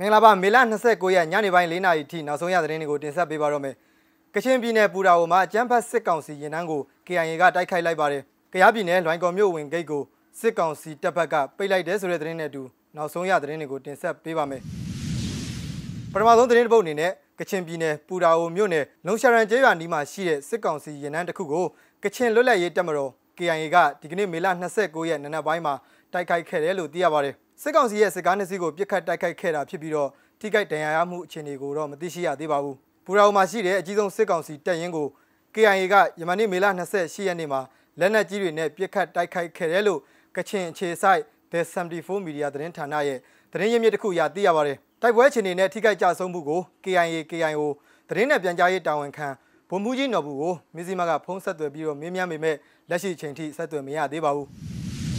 မင်္ဂလာပါမေလ29ရက်ညနေပိုင်း4နာရီထိနောက်ဆုံးရသတင်းတွေကိုတင်ဆက်ပေးပါတော့မယ်။ကချင်ပြည်နယ်ပူတာဝမှာအကြမ်းဖက်စစ်ကောင်စီရင်နှန်းကို KIA ကတိုက်ခိုက်လိုက်ပါတယ်။ကယားပြည်နယ်လွိုင်ကော်မြို့ဝင်ဂိတ်ကိုစစ်ကောင်စီတပ်ဖက်ကပိတ်လိုက်တယ်ဆိုတဲ့သတင်းနဲ့အတူနောက်ဆုံးရသတင်းတွေကိုတင်ဆက်ပေးပါမယ်။ပထမဆုံးသတင်းတစ်ပုဒ်အနေနဲ့ကချင်ပြည်နယ်ပူတာဝမြို့နယ်လုံရှာရန်ကျေးရွာနီးမှာရှိတဲ့စစ်ကောင်စီရင်နှန်းတစ်ခုကိုကချင်လွတ်လပ်ရေးတပ်မတော် KIA ကဒီကနေ့မေလ29ရက်နနက်ပိုင်းမှာတိုက်ခိုက်ခဲ့တယ်လို့သိရပါတယ်။စစ်ကောင်စီရဲ့စစ်ကားနှစ်စီးကိုပြစ်ခတ်တိုက်ခိုက်ခဲ့တာဖြစ်ပြီးတော့ထိခိုက်ဒဏ်ရာရမှုအခြေအနေကိုတော့မသိရှိရသေးပါဘူး။ဘူရာအုံမှာရှိတဲ့အကြီးဆုံးစစ်ကောင်စီတပ်ရင်းကို KIA ကယမနေ့မေလ28ရက်နေ့မှာလက်နက်ကြီးတွေနဲ့ပြစ်ခတ်တိုက်ခိုက်ခဲ့တယ်လို့ကချင်အခြေစိုက် The 74 Media သတင်းဌာနရဲ့သတင်းရင်းမြစ်တစ်ခုအရသိရပါတယ်။တိုက်ပွဲအခြေအနေနဲ့ထိခိုက်ကြဆုံးမှုကို KIA KIO သတင်းနဲ့ပြန်ကြားရေးတာဝန်ခံဗိုလ်မှူးကြီးနော်ဘူးကိုမင်းစီမကဖုန်းဆက်သွယ်ပြီးတော့မင်းများမိမဲ့လက်ရှိအချိန်ထိဆက်သွယ်မရသေးပါဘူး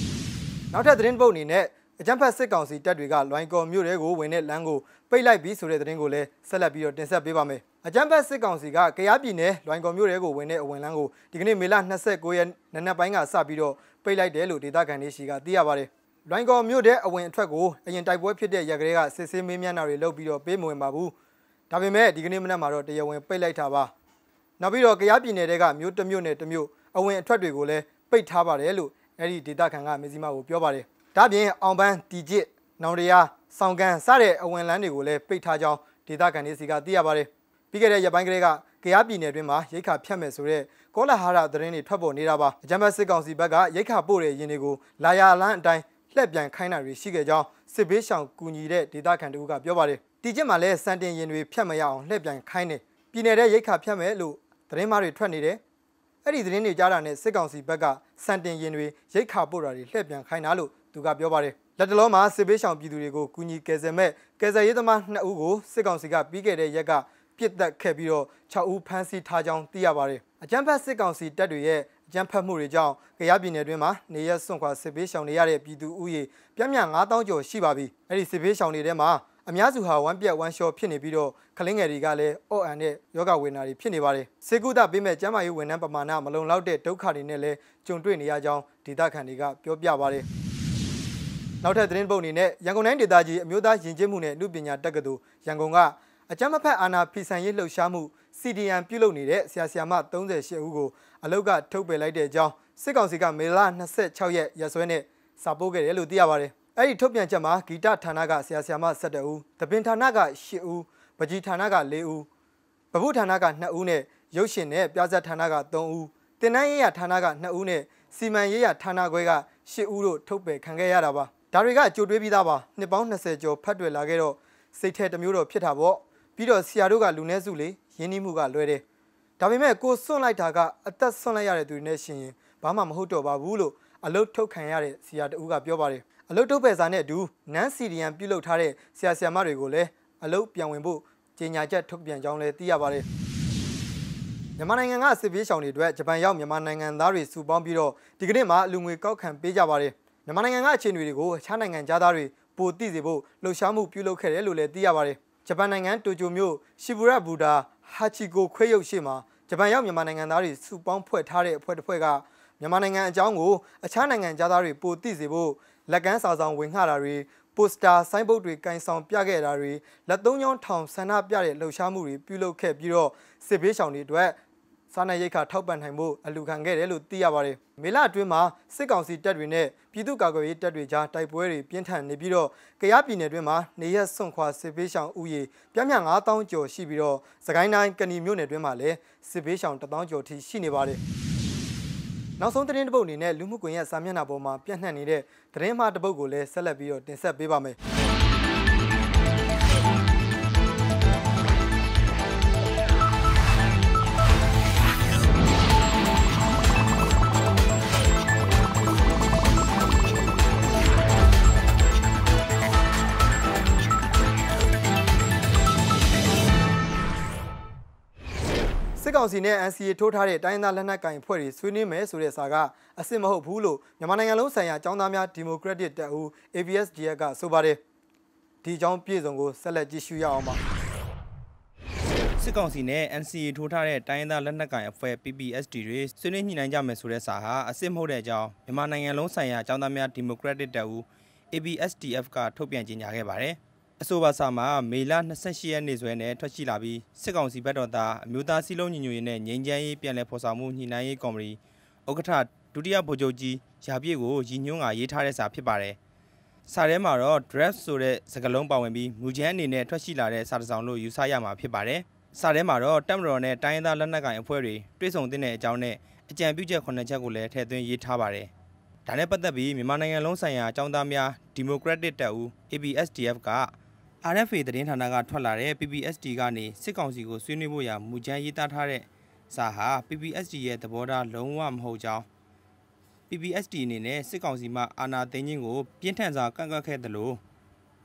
။နောက်ထပ်သတင်းပုတ်အနေနဲ့အကြံဖက်စစ်ကောင်စီတပ်တွေကလွိုင်ကော်မြို့တဲကိုဝင်တဲ့လမ်းကိုပိတ်လိုက်ပြီးဆိုတဲ့သတင်းကိုလည်းဆက်လက်ပြီးတော့တင်ဆက်ပေးပါမယ်။အကြံဖက်စစ်ကောင်စီကကရားပြည်နယ်လွိုင်ကော်မြို့တဲကိုဝင်တဲ့အဝင်လမ်းကိုဒီကနေ့မေလ29ရက်နနက်ပိုင်းကစပြီးတော့ပိတ်လိုက်တယ်လို့ဒေသခံတွေရှိကသိရပါတယ်။လွိုင်ကော်မြို့တဲအဝင်အထွက်ကိုအရင်တိုက်ပွဲဖြစ်တဲ့ရက်ကလေးကစစ်ဆေးမေးမြန်းတာတွေလုပ်ပြီးတော့ပေးမဝင်ပါဘူး။ဒါပေမဲ့ဒီကနေ့မနက်မှာတော့တရားဝင်ပိတ်လိုက်တာပါ။နောက်ပြီးတော့ကရားပြည်နယ်တဲကမြို့တစ်မြို့နဲ့တစ်မြို့အဝင်အထွက်တွေကိုလည်းပိတ်ထားပါတယ်လို့အဲ့ဒီဒေသခံကမဇီမာကိုပြောပါတယ်။။ဒါ့ပြင်အောင်ပန်းတီကျစ်နောင်တရားဆောင်ကန်စတဲ့အဝန်လန်းတွေကိုလည်းပိတ်ထားကြောင်းဒေသခံတွေစီကသိရပါတယ်။ပြီးခဲ့တဲ့ရက်ပိုင်းကလေးကကရားပြည်နယ်တွင်းမှာရိတ်ခါဖြတ်မယ်ဆိုတဲ့ကောလာဟာရသတင်းတွေထွက်ပေါ်နေတာပါ။အကြမ်းဖက်စစ်ကောင်စီဘက်ကရိတ်ခါပို့တဲ့ရင်တွေကိုလာယာလန်းအတိုင်းလှက်ပြန်ခိုင်းတာတွေရှိခဲ့ကြောင်းစစ်ဘေးရှောင်ကူညီတဲ့ဒေသခံတို့ကပြောပါတယ်။တီကျစ်မှာလည်းစံတင်ရင်တွေဖြတ်မရအောင်လှက်ပြန်ခိုင်းတယ်။ပြည်နယ်တဲ့ရိတ်ခါဖြတ်မယ်လို့သတင်းမှားတွေထွက်နေတယ်။အဲ့ဒီသတင်းတွေကြားတာနဲ့စစ်ကောင်စီဘက်ကစံတင်ရင်တွေရိတ်ခါပို့တာတွေလှည့်ပြန်ခိုင်းတာလို့သူကပြောပါတယ်လက်တလုံးမှာစစ်ဘေးရှောင်ပြည်သူတွေကိုကူညီကယ်ဆယ်မဲ့ကယ်ဆယ်ရေးသမား2ဦးကိုစစ်ကောင်စီကပြီးခဲ့တဲ့ရက်ကပြစ်တက်ခဲ့ပြီးတော့6ဦးဖမ်းဆီးထားကြောင်းသိရပါတယ်အကြမ်းဖက်စစ်ကောင်စီတပ်တွေရဲ့အကြမ်းဖက်မှုတွေကြောင့်ကြရပြည်နယ်တွင်းမှာနေရက်စွန့်ခွာစစ်ဘေးရှောင်နေရတဲ့ပြည်သူဦးရေပြည့်မြတ်9000ကျော်ရှိပါပြီအဲ့ဒီစစ်ဘေးရှောင်တွေထဲမှာအများစုဟာဝမ်းပြက်ဝမ်းလျှောဖြစ်နေပြီးတော့ခလင်းငယ်တွေကလည်းအော့အန်တဲ့ယောဂဝေဒနာတွေဖြစ်နေပါတယ်။စေကုသပေးမဲ့ကျန်းမာရေးဝန်ထမ်းပမာဏမလုံလောက်တဲ့ဒုက္ခတွေနဲ့လည်းကြုံတွေ့နေရကြောင်းဒေသခံတွေကပြောပြပါတယ်။နောက်ထပ်သတင်းပုတ်အနေနဲ့ရန်ကုန်တိုင်းဒေသကြီးအမျိုးသားယဉ်ကျေးမှုနဲ့အမှုပညာတက္ကသိုလ်ရန်ကုန်ကအကြမ်းမဖက်အာဏာဖီဆန်ရေးလှုပ်ရှားမှု CDM ပြုလုပ်နေတဲ့ဆရာဆရာမ38ဦးကိုအလုတ်ကထုတ်ပယ်လိုက်တဲ့အကြောင်းစစ်ကောင်စီကမေလ26ရက်ရက်စွဲနဲ့စာပို့ခဲ့တယ်လို့သိရပါတယ်။အဲ့ဒီထုတ်ပြန်ချက်မှာဂီတဌာနကဆရာဆရာမ17ဦး၊သပင်ဌာနက8ဦး၊ပကြီးဌာနက4ဦး၊ပပုဌာနက2ဦးနဲ့ရုပ်ရှင်နဲ့ပြဇာတ်ဌာနက3ဦး၊တင်နန်းရေးရဌာနက2ဦးနဲ့စီမံရေးရဌာနခွဲက8ဦးတို့ထုတ်ပယ်ခံခဲ့ရတာပါ။ဒါတွေကကြိုတွေးပြီးသားပါနှစ်ပေါင်း20ကျော်ဖတ်တွေ့လာခဲ့တော့စိတ်ထဲတမျိုးတော့ဖြစ်တာပေါ့ပြီးတော့ဆရာတို့ကလူနဲ့စုလေရင်းနှီးမှုကလွဲတယ်ဒါပေမဲ့ကိုစွန့်လိုက်တာကအသက်စွန့်လိုက်ရတဲ့သူတွေနဲ့ရှင်ရင်ဘာမှမဟုတ်တော့ပါဘူးလို့အလုတ်ထုတ်ခံရတဲ့ဆရာတဦးကပြောပါတယ်အလုတ်ထုတ်ပယ်စာနဲ့အတူနန်းစီရီယန်ပြုလုပ်ထားတဲ့ဆရာဆရာမတွေကိုလည်းအလုတ်ပြန်ဝင်ဖို့ကြေညာချက်ထုတ်ပြန်ကြောင်းလည်းသိရပါတယ်မြန်မာနိုင်ငံကစစ်ပေးရှောင်တွေအတွက်ဂျပန်ရောက်မြန်မာနိုင်ငံသားတွေစုပေါင်းပြီးတော့ဒီကနေ့မှလူငွေကောက်ခံပေးကြပါတယ်။မြန်မာနိုင်ငံကအခြေအနေတွေကိုအခြားနိုင်ငံသားတွေပိုသိစေဖို့လှုပ်ရှားမှုပြုလုပ်ခဲ့တယ်လို့လည်းသိရပါတယ်။ဂျပန်နိုင်ငံတိုကျိုမြို့ရှီဘူရာဘူတာဟာချီကိုခွဲရုပ်ရှိမှာဂျပန်ရောက်မြန်မာနိုင်ငံသားတွေစုပေါင်းဖွဲ့ထားတဲ့အဖွဲ့တစ်ဖွဲ့ကမြန်မာနိုင်ငံအကြောင်းကိုအခြားနိုင်ငံသားတွေပိုသိစေဖို့လက်ကမ်းစာဆောင်ဝင်ငှတာတွေပိုစတာဆိုင်းဘုတ်တွေကင်ဆောင်ပြခဲ့တာတွေလက်သုံးချောင်းထောင်ဆန္ဒပြတဲ့လှုပ်ရှားမှုတွေပြုလုပ်ခဲ့ပြီးတော့စစ်ဘေးရှောင်တွေအတွက်စားနပ်ရိက္ခာထောက်ပံ့နိုင်ဖို့အလူခံခဲ့တယ်လို့သိရပါတယ်။မေလအတွင်းမှာစစ်ကောင်စီတပ်တွေနဲ့ပြည်သူ့ကာကွယ်ရေးတပ်တွေကြားတိုက်ပွဲတွေပြင်းထန်နေပြီးတော့ကယားပြည်နယ်တွင်းမှာနေရက်စွန့်ခွာစစ်ပေးရှောင်ဦးရေပြင်းပြ9000ကျော်ရှိပြီးတော့စကိုင်းတိုင်းကဏီမြို့နယ်တွင်းမှာလည်းစစ်ပေးရှောင်1000ကျော်ထိရှိနေပါတယ်။နောက်ဆုံးသတင်းတစ်ပုဒ်အနေနဲ့လူမှုကွန်ရက်စာမျက်နှာပေါ်မှာပြန့်နှံ့နေတဲ့သတင်းမှားတစ်ပုဒ်ကိုလည်းဆက်လက်ပြီးတော့တင်ဆက်ပေးပါမယ်။ကောင်စီနဲ့ NCA ထိုးထားတဲ့တိုင်းဒေသလက်နက်ကင်ဖွဲ့တွေဆွေးနွေးမယ်ဆိုတဲ့စာကအစစ်မဟုတ်ဘူးလို့မြန်မာနိုင်ငံလုံးဆိုင်ရာចောင်းသားများဒီမိုကရက်တစ်တပ်ဦး ABSDF ကဆိုပါတယ်ဒီအကြောင်းပြည့်စုံကိုဆက်လက်ကြည့်ရှုရအောင်ပါစစ်ကောင်စီနဲ့ NCA ထိုးထားတဲ့တိုင်းဒေသလက်နက်ကင်အဖွဲ့ PPSD တွေဆွေးနွေးညှိနှိုင်းကြမယ်ဆိုတဲ့စာဟာအစစ်မဟုတ်တဲ့အကြောင်းမြန်မာနိုင်ငံလုံးဆိုင်ရာចောင်းသားများဒီမိုကရက်တစ်တပ်ဦး ABSDF ကထုတ်ပြန်ကြေညာခဲ့ပါတယ်။အဆိုပါစာမှာမေလ28ရက်နေ့စွဲနဲ့ထွက်ရှိလာပြီးစစ်ကောင်စီဘက်တော်သားအမျိုးသားစည်းလုံးညီညွတ်ရေးနဲ့ငြိမ်းချမ်းရေးပြန်လည်ဖော်ဆောင်မှုညှိနှိုင်းရေးကော်မတီဥက္ကဋ္ဌဒုတိယဗိုလ်ချုပ်ကြီးရာပြည့်ကိုရည်ညွှန်းကရေးထားတဲ့စာဖြစ်ပါတယ်။စာထဲမှာတော့ draft ဆိုတဲ့စကားလုံးပါဝင်ပြီးမူကြမ်းအနေနဲ့ထွက်ရှိလာတဲ့စာတစ်စောင်လို့ယူဆရမှာဖြစ်ပါတယ်။စာထဲမှာတော့တပ်မတော်နဲ့တိုင်းရင်းသားလက်နက်ကိုင်အဖွဲ့တွေတွေ့ဆုံတဲ့အကြောင်းနဲ့အကြံပြုချက်9ချက်ကိုလည်းထည့်သွင်းရေးထားပါတယ်။ဒါနဲ့ပတ်သက်ပြီးမြန်မာနိုင်ငံလုံးဆိုင်ရာအကြောင်းသားများဒီမိုကရက်တစ်တပ်ဦး ABSDF က RFA သတင်းဌာနကထွက်လာတဲ့ PPST ကနေစစ်ကောင်စီကိုဆွေးနွေးဖို့ရာမူကြမ်းရေးသားထားတဲ့စာဟာ PPST ရဲ့သဘောထားလုံးဝမဟုတ်ကြောင်း PPST အနေနဲ့စစ်ကောင်စီမှအာဏာသိမ်းခြင်းကိုပြင်းထန်စွာကန့်ကွက်ခဲ့သလို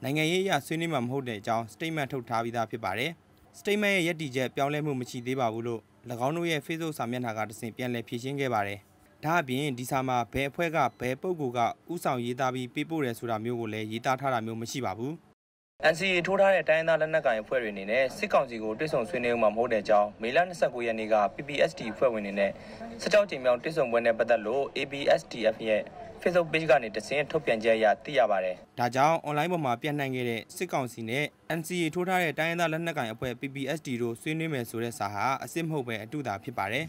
နိုင်ငံရေးအရဆွေးနွေးမှာမဟုတ်တဲ့အကြောင်း statement ထုတ်ထားပြီးသားဖြစ်ပါတယ်။ statement ရဲ့ရည်တည်ချက်ပြောင်းလဲမှုမရှိသေးပါဘူးလို့၎င်းတို့ရဲ့ Facebook စာမျက်နှာကတစဉ်ပြန်လည်ဖြေရှင်းခဲ့ပါတယ်။ဒါအပြင်ဒီစာမှာဘယ်အဖွဲ့ကဘယ်ပုဂ္ဂိုလ်ကဥဆောင်ရေးသားပြီးပေးပို့တယ်ဆိုတာမျိုးကိုလည်းရေးသားထားတာမျိုးမရှိပါဘူး။ NCA ထိုးထားတဲ့တိုင်းဒေသလက်နက်ကိုင်အဖွဲ့တွေအနေနဲ့စစ်ကောင်စီကိုတွစ်ဆုံဆွေးနွေးမှာမဟုတ်တဲ့အကြောင်းမေလ29ရက်နေ့က PPST အဖွဲ့ဝင်တွေနဲ့စစ်တောက်ချိန်မြောင်တွစ်ဆုံပွဲနဲ့ပတ်သက်လို့ ABSDF ရဲ့ Facebook page ကနေတစင်းထုတ်ပြန်ချက်အရသိရပါတယ်။ဒါကြောင့် online ပေါ်မှာပြန့်နှံ့ခဲ့တဲ့စစ်ကောင်စီနဲ့ NCA ထိုးထားတဲ့တိုင်းဒေသလက်နက်ကိုင်အဖွဲ့ PPST တို့ဆွေးနွေးမယ်ဆိုတဲ့စာဟာအစစ်မဟုတ်ပဲအတုသာဖြစ်ပါတယ်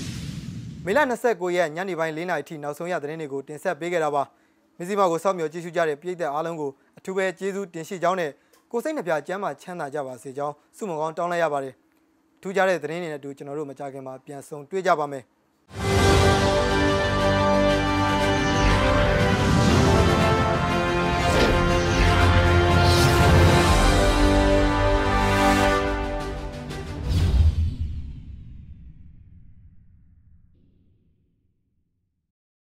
။မေလ29ရက်ညနေပိုင်း4:00နာရီအထိနောက်ဆုံးရသတင်းတွေကိုတင်ဆက်ပေးခဲ့တာပါ။မြစည်းမကိုစောင့်မျှော်ကြည့်ရှုကြတဲ့ပရိသတ်အားလုံးကိုထူးပဲကျေးဇူးတင်ရှိကြောင်းနဲ့ကိုစိတ်နှပြကျမ်းမာချမ်းသာကြပါစေကြောင်းဆုမကောင်းတောင်းလိုက်ရပါတယ်ထူးခြားတဲ့သတင်းတွေနဲ့အတူကျွန်တော်တို့မကြခင်မှာပြန်ဆုံတွေ့ကြပါမယ်။